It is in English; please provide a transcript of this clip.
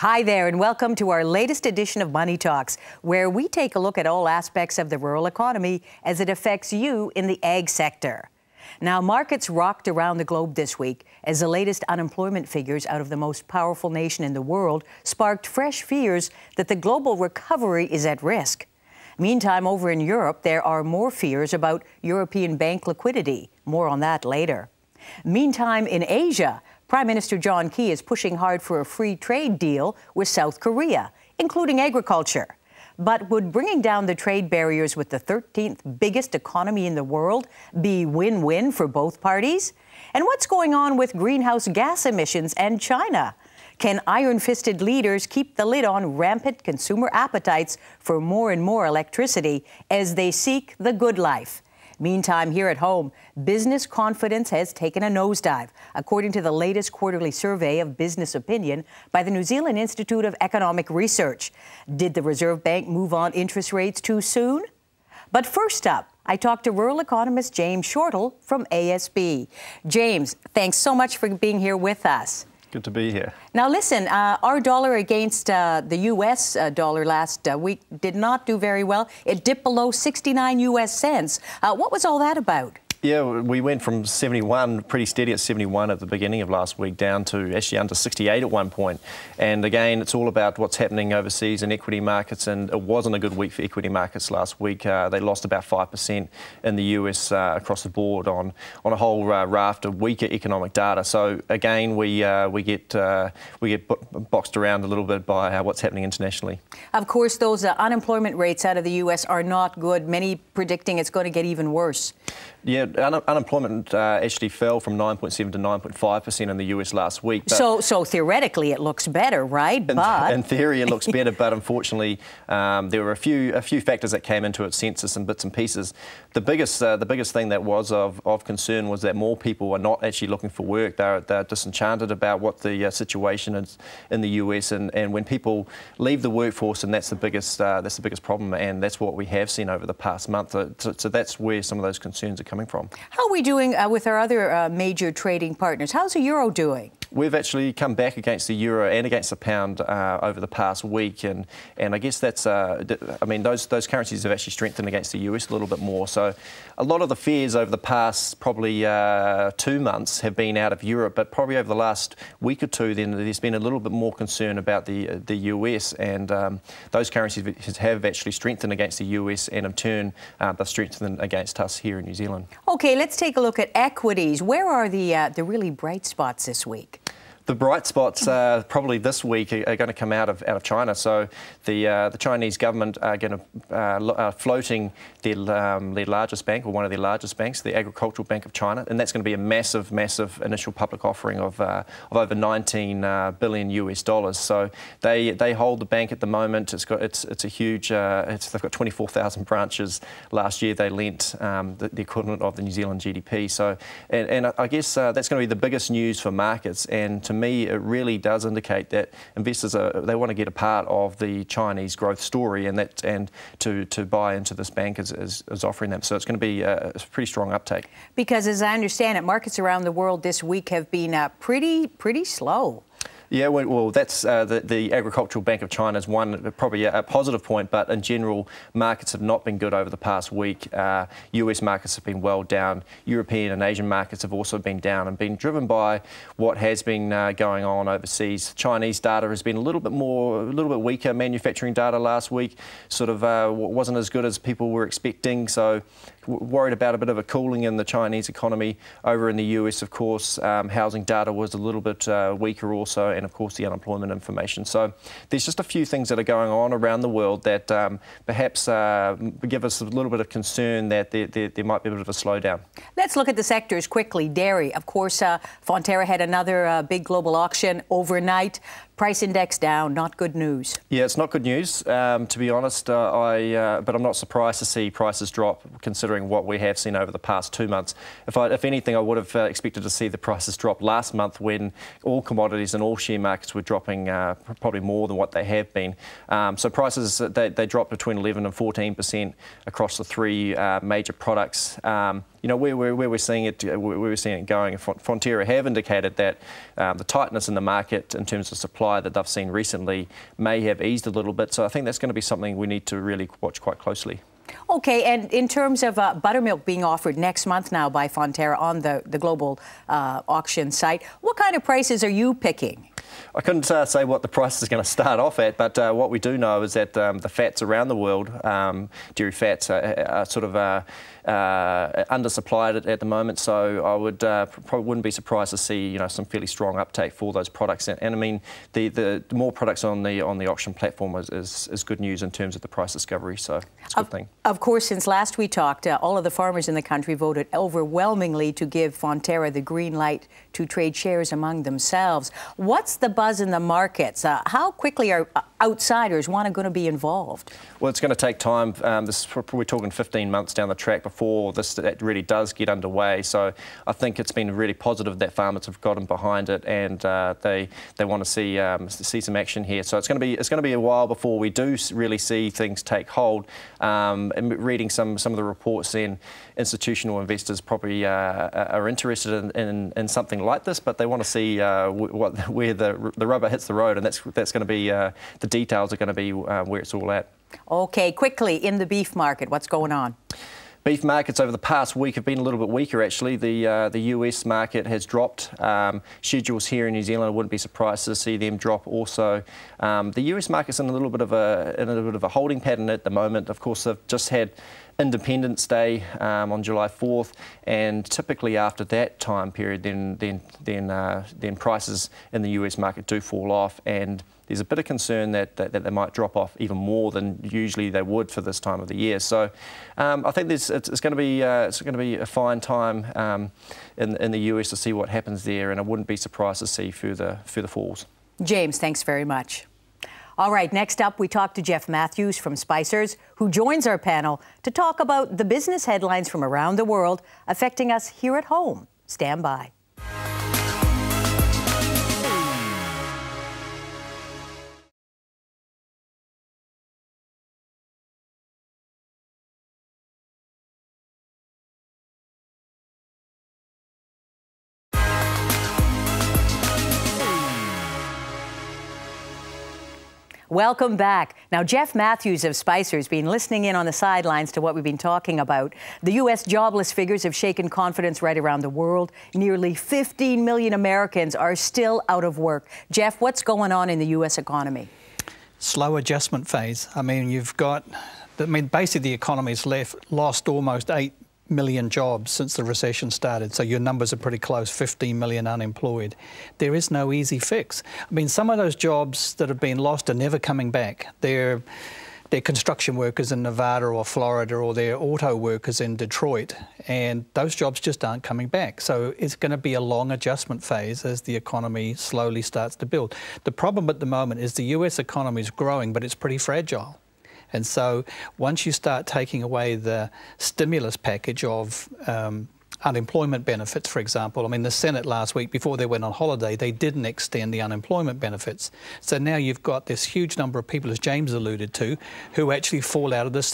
Hi there, and welcome to our latest edition of Money Talks, where we take a look at all aspects of the rural economy as it affects you in the ag sector. Now, markets rocked around the globe this week as the latest unemployment figures out of the most powerful nation in the world sparked fresh fears that the global recovery is at risk. Meantime, over in Europe, there are more fears about European bank liquidity. More on that later. Meantime, in Asia, Prime Minister John Key is pushing hard for a free trade deal with South Korea, including agriculture. But would bringing down the trade barriers with the 13th biggest economy in the world be win win for both parties? And what's going on with greenhouse gas emissions and China? Can iron fisted leaders keep the lid on rampant consumer appetites for more and more electricity as they seek the good life? Meantime, here at home, business confidence has taken a nosedive, according to the latest quarterly survey of business opinion by the New Zealand Institute of Economic Research. Did the Reserve Bank move on interest rates too soon? But first up, I talked to rural economist James Shortle from ASB. James, thanks so much for being here with us. Good to be here. Now, listen, uh, our dollar against uh, the U.S. Uh, dollar last uh, week did not do very well. It dipped below 69 U.S. cents. Uh, what was all that about? Yeah, we went from 71, pretty steady at 71 at the beginning of last week, down to actually under 68 at one point. And again, it's all about what's happening overseas in equity markets, and it wasn't a good week for equity markets last week. Uh, they lost about 5% in the US uh, across the board on, on a whole uh, raft of weaker economic data. So again, we, uh, we get, uh, we get boxed around a little bit by uh, what's happening internationally. Of course, those unemployment rates out of the US are not good. Many predicting it's going to get even worse. Yeah, un unemployment uh, actually fell from 9.7 to 9.5% in the US last week. So, so theoretically, it looks better, right? In, but in theory, it looks better, but unfortunately, um, there were a few a few factors that came into it, census and bits and pieces. The biggest uh, the biggest thing that was of, of concern was that more people are not actually looking for work. They're, they're disenchanted about what the uh, situation is in the US, and, and when people leave the workforce, and that's the biggest uh, that's the biggest problem, and that's what we have seen over the past month. so, so that's where some of those concerns are coming from from. How are we doing uh, with our other uh, major trading partners? How's the euro doing? We've actually come back against the euro and against the pound uh, over the past week, and and I guess that's uh, I mean those those currencies have actually strengthened against the US a little bit more. So a lot of the fears over the past probably uh, two months have been out of Europe, but probably over the last week or two, then there's been a little bit more concern about the uh, the US, and um, those currencies have actually strengthened against the US, and in turn uh, they've strengthened against us here in New Zealand. Okay, let's take a look at equities. Where are the uh, the really bright spots this week? the bright spots uh, probably this week are, going to come out of out of China. So the uh, the Chinese government are going to uh, floating their um, their largest bank or one of their largest banks, the Agricultural Bank of China, and that's going to be a massive, massive initial public offering of uh, of over 19 uh, billion US dollars. So they they hold the bank at the moment. It's got it's it's a huge. Uh, it's, they've got 24,000 branches. Last year they lent um, the, the, equivalent of the New Zealand GDP. So and, and I guess that's going to be the biggest news for markets and to me, it really does indicate that investors are, they want to get a part of the Chinese growth story, and that and to, to buy into this bank is, is, is offering them. So it's going to be a, pretty strong uptake. Because as I understand it, markets around the world this week have been uh, pretty pretty slow. Yeah, well, that's uh, the, the, Agricultural Bank of China's one probably a, a, positive point, but in general, markets have not been good over the past week. Uh, US markets have been well down. European and Asian markets have also been down and been driven by what has been uh, going on overseas. Chinese data has been a little bit more, a little bit weaker. Manufacturing data last week sort of uh, wasn't as good as people were expecting, so worried about a bit of a cooling in the Chinese economy. Over in the US, of course, um, housing data was a little bit uh, weaker also and of course the unemployment information. So there's just a few things that are going on around the world that um, perhaps uh, give us a little bit of concern that there, there, there, might be a bit of a slowdown. Let's look at the sectors quickly. Dairy, of course, uh, Fonterra had another uh, big global auction overnight. Price index down, not good news. Yeah, it's not good news, um, to be honest. Uh, I, uh, but I'm not surprised to see prices drop, considering what we have seen over the past two months. If, I, if anything, I would have uh, expected to see the prices drop last month when all commodities and all shares share markets were dropping uh, probably more than what they have been. Um, so prices, uh, they, they dropped between 11 and 14% across the three uh, major products. Um, you know, where, where, where, we're seeing it, uh, where we're seeing it going, Fonterra have indicated that um, the tightness in the market in terms of supply that they've seen recently may have eased a little bit. So I think that's going to be something we need to really watch quite closely. Okay, and in terms of uh, buttermilk being offered next month now by Fonterra on the, the global uh, auction site, what kind of prices are you picking? I couldn't uh, say what the price is going to start off at, but uh, what we do know is that um, the fats around the world, um, dairy fats, are, are sort of uh, uh, undersupplied at, at, the moment. So I would uh, probably wouldn't be surprised to see you know some fairly strong uptake for those products. And, and I mean, the, the, the more products on the on the auction platform is, is, is good news in terms of the price discovery. So it's a good of, thing. Of course, since last we talked, uh, all of the farmers in the country voted overwhelmingly to give Fonterra the green light to trade shares among themselves. What's the buzz in the markets? Uh, how quickly are uh, outsiders want going to be involved? Well, it's going to take time. Um, this we're talking 15 months down the track before this really does get underway. So I think it's been really positive that farmers have gotten behind it and uh, they they want to see um, see some action here. So it's going to be it's going to be a while before we do really see things take hold. Um, and reading some some of the reports, then institutional investors probably uh, are interested in, in, in, something like this, but they want to see uh, what where the the rubber hits the road, and that's that's going to be uh, the details are going to be uh, where it's all at. Okay, quickly, in the beef market, what's going on? Beef markets over the past week have been a little bit weaker actually. The uh, the US market has dropped. Um, schedules here in New Zealand, I wouldn't be surprised to see them drop also. Um, the US market's in a little bit of a in a little bit of a holding pattern at the moment. Of course, they've just had Independence Day um, on July 4th, and typically after that time period, then then then uh, then prices in the US market do fall off and there's a bit of concern that, that, that, they might drop off even more than usually they would for this time of the year. So um, I think it's, it's going to be uh, it's going to be a fine time um, in, in the US to see what happens there, and I wouldn't be surprised to see further further falls. James, thanks very much. All right, next up, we talk to Jeff Matthews from Spicers, who joins our panel to talk about the business headlines from around the world affecting us here at home. Stand by. Welcome back. Now, Jeff Matthews of Spicer's been listening in on the sidelines to what we've been talking about. The U.S. jobless figures have shaken confidence right around the world. Nearly 15 million Americans are still out of work. Jeff, what's going on in the U.S. economy? Slow adjustment phase. I mean, you've got, I mean, basically the economy's left, lost almost 8 million jobs since the recession started, so your numbers are pretty close 15 million unemployed. There is no easy fix. I mean, some of those jobs that have been lost are never coming back. They're they're construction workers in Nevada or Florida or they're auto workers in Detroit. And those jobs just aren't coming back. So it's going to be a long adjustment phase as the economy slowly starts to build. The problem at the moment is the US economy is growing, but it's pretty fragile. And so once you start taking away the stimulus package of um, unemployment benefits, for example. I mean, the Senate last week, before they went on holiday, they didn't extend the unemployment benefits. So now you've got this huge number of people, as James alluded to, who actually fall out of the